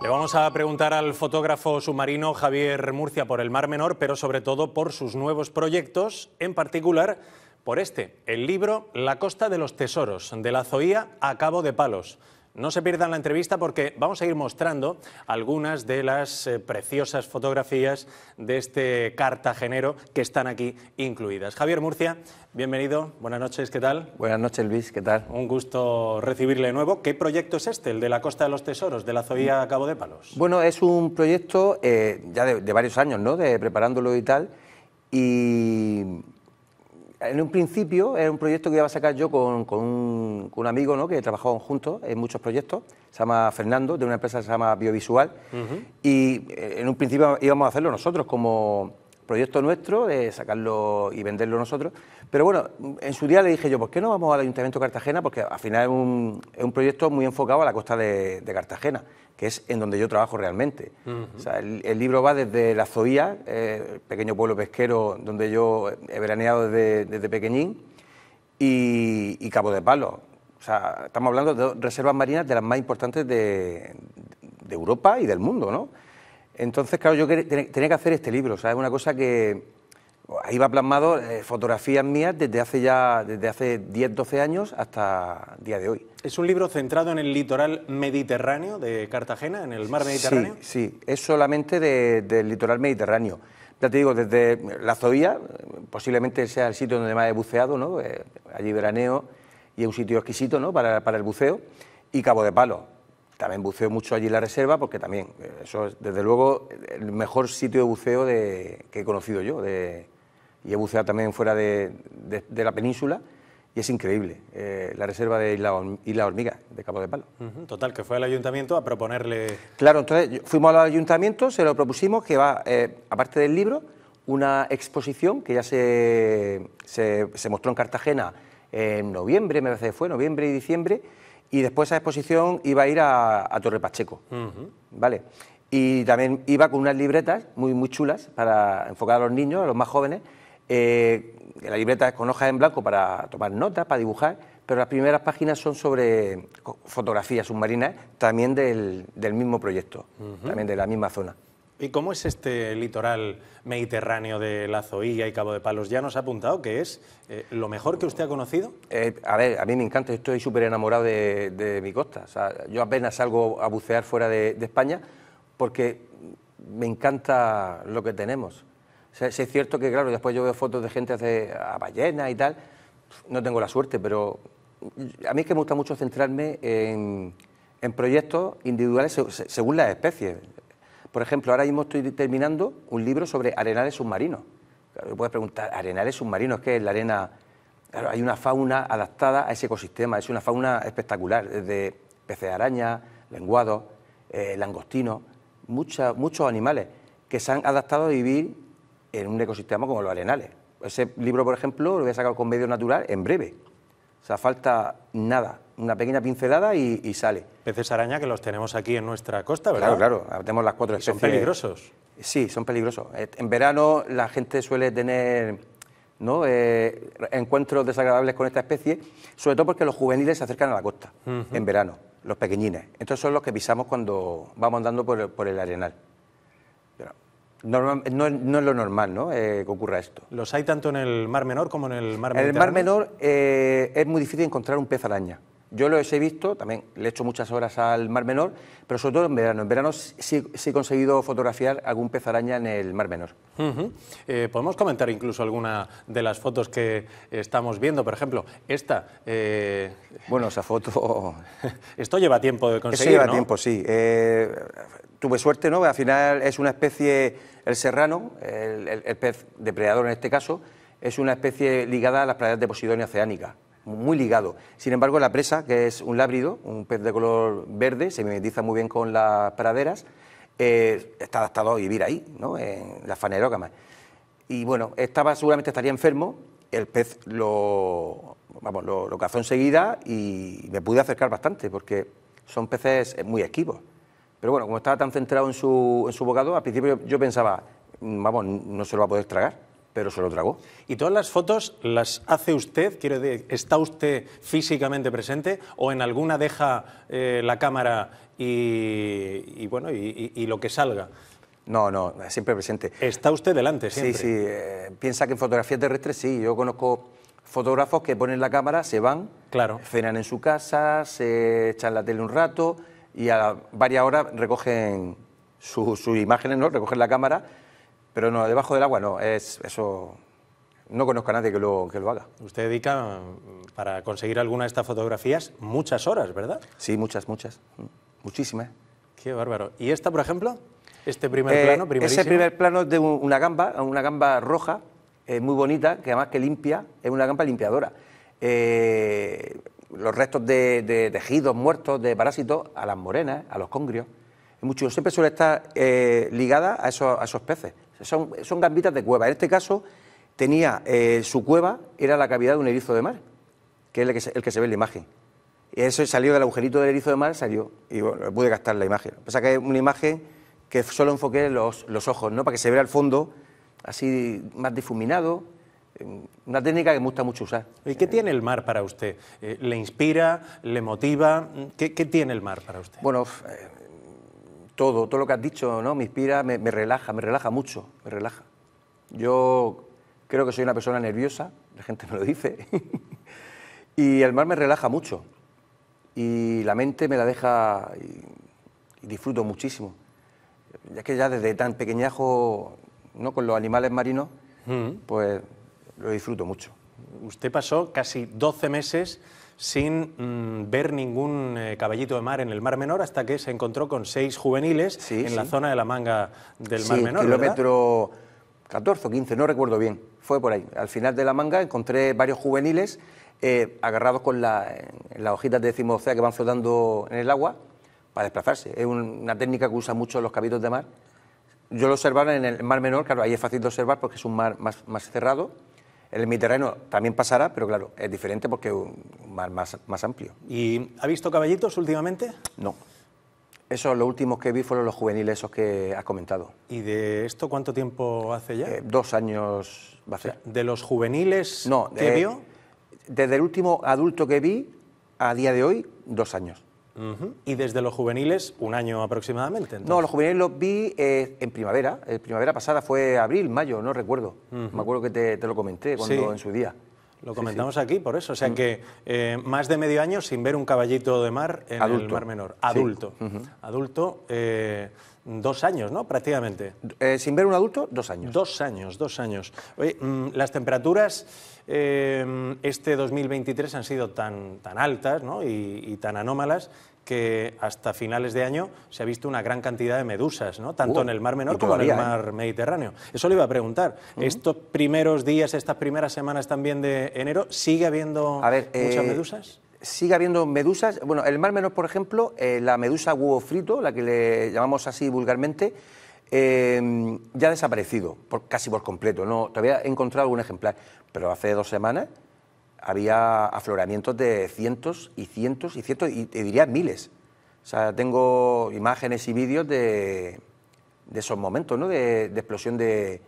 Le vamos a preguntar al fotógrafo submarino Javier Murcia por el Mar Menor, pero sobre todo por sus nuevos proyectos, en particular por este, el libro La Costa de los Tesoros, de la Zoía a Cabo de Palos. No se pierdan la entrevista porque vamos a ir mostrando algunas de las eh, preciosas fotografías de este cartagenero que están aquí incluidas. Javier Murcia, bienvenido, buenas noches, ¿qué tal? Buenas noches, Luis, ¿qué tal? Un gusto recibirle de nuevo. ¿Qué proyecto es este, el de la Costa de los Tesoros, de la Zoía Cabo de Palos? Bueno, es un proyecto eh, ya de, de, varios años, ¿no?, de preparándolo y tal, y en un principio era un proyecto que iba a sacar yo con, un, amigo ¿no? que trabajaban juntos en muchos proyectos, se llama Fernando, de una empresa que se llama Biovisual, y eh, en un principio íbamos a hacerlo nosotros como, proyecto nuestro de sacarlo y venderlo nosotros. Pero bueno, en su día le dije yo, ¿por qué no vamos al Ayuntamiento de Cartagena? Porque al final es un, proyecto muy enfocado a la costa de, Cartagena, que es en donde yo trabajo realmente. el, libro va desde La Zoía, eh, pequeño pueblo pesquero donde yo he veraneado desde, desde pequeñín, y, Cabo de Palo. O sea, estamos hablando de reservas marinas de las más importantes de, de Europa y del mundo, ¿no? Entonces, claro, yo tenía que hacer este libro, ¿sabes? Una cosa que ahí va plasmado eh, fotografías mías desde hace ya desde hace 10, 12 años hasta día de hoy. ¿Es un libro centrado en el litoral mediterráneo de Cartagena, en el mar Mediterráneo? Sí, sí, es solamente del litoral mediterráneo. Ya te digo, desde la Zoía, posiblemente sea el sitio donde más he buceado, ¿no? Eh, allí veraneo y es un sitio exquisito, ¿no? Para, para el buceo, y Cabo de Palo también buceo mucho allí en la reserva porque también, eh, eso es desde luego el mejor sitio de buceo de, que he conocido yo. y he buceado también fuera de, la península y es increíble eh, la reserva de Isla, Hormiga, de Cabo de Palo. total, que fue al ayuntamiento a proponerle... Claro, entonces fuimos al ayuntamiento, se lo propusimos, que va, eh, aparte del libro, una exposición que ya se, se, se mostró en Cartagena en noviembre, me parece que fue, noviembre y diciembre, y después esa exposición iba a ir a, Torre Pacheco, ¿vale? Y también iba con unas libretas muy, muy chulas para enfocar a los niños, a los más jóvenes. Eh, la libreta es con hojas en blanco para tomar notas, para dibujar, pero las primeras páginas son sobre fotografías submarinas, también del, mismo proyecto, también de la misma zona. ¿Y cómo es este litoral mediterráneo de La Zoía y Cabo de Palos? ¿Ya nos ha apuntado que es eh, lo mejor que usted ha conocido? Eh, a ver, a mí me encanta, estoy súper enamorado de, mi costa. yo apenas salgo a bucear fuera de, España porque me encanta lo que tenemos. es cierto que, claro, después yo veo fotos de gente hace a ballenas y tal. No tengo la suerte, pero a mí es que me gusta mucho centrarme en, en proyectos individuales según las especies. Por ejemplo, ahora mismo estoy terminando un libro sobre arenales submarinos. puedes preguntar, ¿arenales submarinos qué es la arena? hay una fauna adaptada a ese ecosistema, es una fauna espectacular, desde peces de araña, lenguados, eh, langostinos, muchos animales que se han adaptado a vivir en un ecosistema como los arenales. Ese libro, por ejemplo, lo voy a sacar con medio natural en breve. O sea, falta nada, una pequeña pincelada y, sale. Peces araña que los tenemos aquí en nuestra costa, ¿verdad? Claro, claro, tenemos las cuatro especies. ¿Son peligrosos? Sí, son peligrosos. En verano la gente suele tener ¿no? Eh, encuentros desagradables con esta especie, sobre todo porque los juveniles se acercan a la costa en verano, los pequeñines. Entonces son los que pisamos cuando vamos andando por el arenal no, no, es lo normal ¿no? Eh, que ocurra esto. ¿Los hay tanto en el Mar Menor como en el Mar Mediterráneo? En el Mar Menor eh, es muy difícil encontrar un pez araña. Yo los he visto, también le he hecho muchas horas al Mar Menor, pero sobre todo en verano. En verano sí, he conseguido fotografiar algún pez araña en el Mar Menor. Eh, podemos comentar incluso alguna de las fotos que estamos viendo, por ejemplo, esta. Eh, bueno, esa foto... Esto lleva tiempo de conseguir, Esto lleva tiempo, sí. Eh, tuve suerte, ¿no? Al final es una especie, el serrano, el, el pez depredador en este caso, es una especie ligada a las playas de Posidonia oceánica muy ligado. Sin embargo, la presa, que es un lábrido, un pez de color verde, se mimetiza muy bien con las praderas, eh, está adaptado a vivir ahí, ¿no? en las fanerógamas. Y bueno, estaba, seguramente estaría enfermo, el pez lo, vamos, lo, cazó enseguida y me pude acercar bastante, porque son peces eh, muy esquivos. Pero bueno, como estaba tan centrado en su, en su bocado, al principio yo, yo pensaba, mm, vamos, no se lo va a poder tragar pero se lo tragó. ¿Y todas las fotos las hace usted? Quiero decir, ¿está usted físicamente presente o en alguna deja eh, la cámara y, bueno, y, lo que salga? No, no, siempre presente. ¿Está usted delante Sí, sí. Eh, piensa que en fotografía terrestre sí. Yo conozco fotógrafos que ponen la cámara, se van, cenan en su casa, se echan la tele un rato y a varias horas recogen sus imágenes, ¿no? recogen la cámara pero no, debajo del agua no, es eso no conozco a nadie que lo, que lo haga. Usted dedica, mm, para conseguir alguna de estas fotografías, muchas horas, ¿verdad? Sí, muchas, muchas. Mm, muchísimas. Qué bárbaro. ¿Y esta, por ejemplo? Este primer eh, plano, Ese primer plano es de una gamba, una gamba roja, eh, muy bonita, que además que limpia, es una gamba limpiadora. Eh, los restos de, de, tejidos muertos, de parásitos, a las morenas, a los congrios, mucho, siempre suele estar eh, ligada a esos, a esos peces. Son, gambitas de cueva. En este caso, tenía eh, su cueva, era la cavidad de un erizo de mar, que es el que se, ve en la imagen. Y eso salió del agujerito del erizo de mar, salió, y pude gastar la imagen. Pasa que es una imagen que solo enfoqué los, ojos, ¿no? Para que se vea el fondo así más difuminado, una técnica que me gusta mucho usar. ¿Y qué tiene el mar para usted? Eh, ¿Le inspira? ¿Le motiva? qué tiene el mar para usted? Bueno, todo, todo lo que has dicho, ¿no? Me inspira, me, relaja, me relaja mucho, me relaja. Yo creo que soy una persona nerviosa, la gente me lo dice, y el mar me relaja mucho. Y la mente me la deja y, disfruto muchísimo. Ya que ya desde tan pequeñajo, ¿no? Con los animales marinos, mm. pues lo disfruto mucho. Usted pasó casi 12 meses sin mm, ver ningún eh, caballito de mar en el Mar Menor hasta que se encontró con seis juveniles en la zona de la manga del Mar Menor. Kilómetro 14 o 15, no recuerdo bien, fue por ahí. Al final de la manga encontré varios juveniles eh, agarrados con la, las hojitas de decimocea que van flotando en el agua para desplazarse. Es una técnica que usan mucho los caballitos de mar. Yo lo observaba en el Mar Menor, claro, ahí es fácil de observar porque es un mar más cerrado el Mediterráneo también pasará, pero claro, es diferente porque es más, más, amplio. ¿Y ha visto caballitos últimamente? No. Eso, los últimos que vi fueron los juveniles, esos que has comentado. ¿Y de esto cuánto tiempo hace ya? Eh, dos años va a ser. ¿De los juveniles que eh, vio? Desde el último adulto que vi a día de hoy, dos años. ¿Y desde los juveniles un año aproximadamente? No, los juveniles los vi eh, en primavera. La eh, primavera pasada fue abril, mayo, no recuerdo. Me acuerdo que te, lo comenté en su día. Lo comentamos aquí, por eso. O sea mm. que eh, más de medio año sin ver un caballito de mar en el mar menor. Adulto. Adulto dos años, ¿no? Prácticamente. Eh, sin ver un adulto, dos años. Dos años, dos años. Oye, mm, las temperaturas eh, este 2023 han sido tan, tan altas ¿no? y, tan anómalas que hasta finales de año se ha visto una gran cantidad de medusas, ¿no? tanto oh, en el Mar Menor como en el ¿eh? Mar Mediterráneo. Eso le iba a preguntar. ¿Estos primeros días, estas primeras semanas también de enero, sigue habiendo muchas medusas? sigue habiendo medusas. Bueno, el mar menor, por ejemplo, eh, la medusa huevo frito, la que le llamamos así vulgarmente, em, ya ha desaparecido por, casi por completo. No, todavía he encontrado algún ejemplar, pero hace dos semanas había afloramientos de cientos y cientos y cientos, y te diría miles. O sea, tengo imágenes y vídeos de, de esos momentos, ¿no? De, explosión de,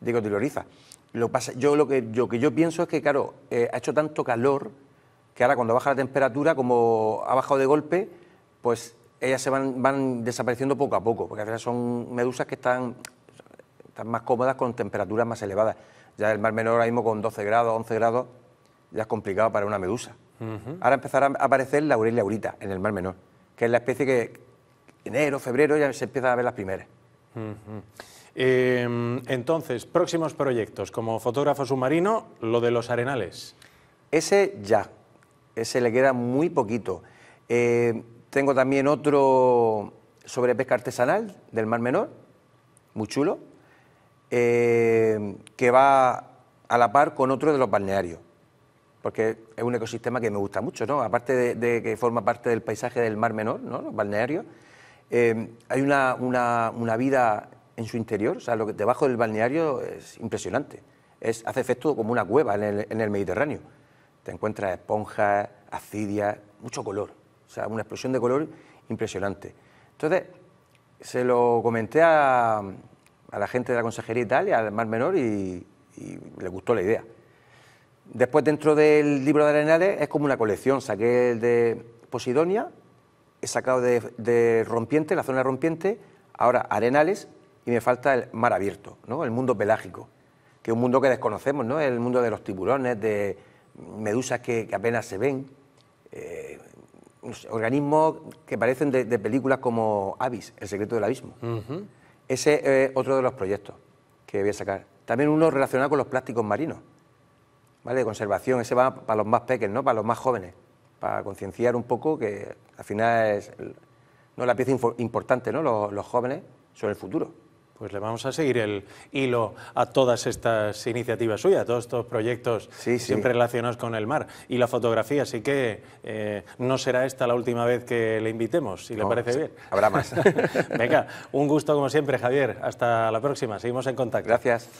de cotiloriza. Lo pasa, yo lo que, yo, que yo pienso es que, claro, eh, ha hecho tanto calor que ahora cuando baja la temperatura, como ha bajado de golpe, pues ellas se van, van desapareciendo poco a poco, porque son medusas que están, están más cómodas con temperaturas más elevadas. Ya el mar menor ahora mismo con 12 grados, 11 grados, ya es complicado para una medusa. Ahora empezará a aparecer la Aurelia aurita... en el mar menor, que es la especie que enero, febrero ya se empiezan a ver las primeras. Em, entonces, próximos proyectos como fotógrafo submarino, lo de los arenales. Ese ya, se le queda muy poquito. Eh, tengo también otro sobre pesca artesanal del Mar Menor, muy chulo, eh, que va a la par con otro de los balnearios, porque es un ecosistema que me gusta mucho, ¿no? Aparte de, que forma parte del paisaje del Mar Menor, ¿no? Los balnearios, eh, hay una, una, vida en su interior, o sea, lo que debajo del balneario es impresionante, es, hace efecto como una cueva en el Mediterráneo te encuentras esponjas, acidia mucho color, o sea, una explosión de color impresionante. Entonces, se lo comenté a, la gente de la consejería y tal, al mar menor, y, le gustó la idea. Después, dentro del libro de Arenales, es como una colección. Saqué el de Posidonia, he sacado de, Rompiente, la zona Rompiente, ahora Arenales, y me falta el mar abierto, ¿no? el mundo pelágico, que es un mundo que desconocemos, ¿no? el mundo de los tiburones, de medusas que, apenas se ven, eh, organismos que parecen de, películas como Avis, El secreto del abismo. Ese es otro de los proyectos que voy a sacar. También uno relacionado con los plásticos marinos, ¿vale? De conservación, ese va para los más pequeños, ¿no? Para los más jóvenes, para concienciar un poco que al final es no la pieza importante, ¿no? Los, los jóvenes son el futuro. Pues le vamos a seguir el hilo a todas estas iniciativas suyas, a todos estos proyectos siempre relacionados con el mar y la fotografía. Así que eh, no será esta la última vez que le invitemos, si le parece bien. Habrá más. Venga, un gusto como siempre, Javier. Hasta la próxima. Seguimos en contacto. Gracias.